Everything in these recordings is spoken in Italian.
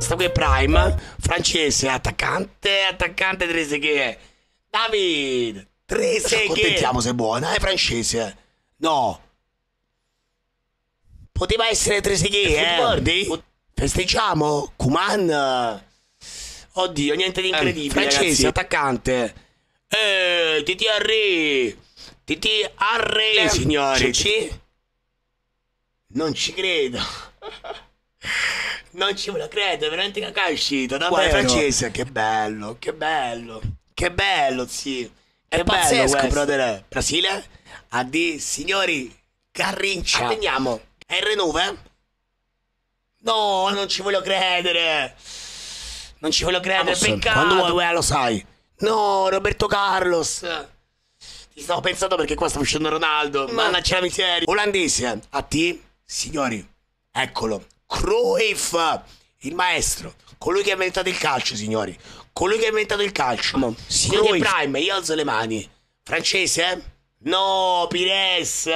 Sto qui è Prime, francese, attaccante, attaccante Trezeguet. David, Trezeguet. Ci accontentiamo se è buona, è francese. No. Poteva essere Trezeguet, eh. Ricordi? Festeggiamo, Kuman. Oddio, niente di eh, incredibile. francese, ragazzi. attaccante. Eh, TTR. TTR, signori. Non ci credo. Non ci me lo credo, è veramente cacà è uscito. Davvero. Guarda, francese, che bello, che bello, che bello, zio. È che bello questo, brother. Brasile? Adì, signori, Carrincia. Veniamo. R9? No, non ci voglio credere. Non ci voglio credere, Amos, peccato. Quando vuoi, eh, lo sai. No, Roberto Carlos. Eh. Ti stavo pensando perché qua sta uscendo Ronaldo. Ma, ma la miseria. Olandese, a te, signori, eccolo. Cruyff, il maestro, colui che ha inventato il calcio, signori. Colui che ha inventato il calcio. Signori Cruyff. Prime, io alzo le mani. Francese? No, Pires.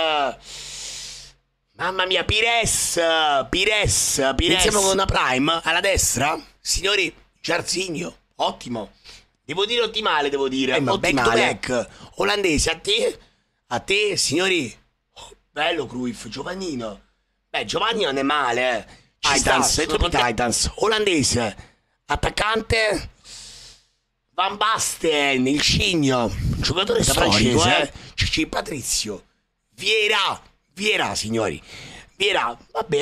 Mamma mia, Pires, Pires, Pires. Iniziamo con una Prime alla destra. Signori, Giarzinho, ottimo. Devo dire ottimale, devo dire. Eh, back to back. Olandese, a te? A te, signori? Oh, bello Cruyff, giovanino. Beh, Giovanni non è male. Eh. Ci Titans, sta, troppo Titans, olandese, attaccante Van Basten, il cigno, giocatore Storico, francese, eh. eh. Cici Patrizio, Viera, Viera signori, Viera, va bene.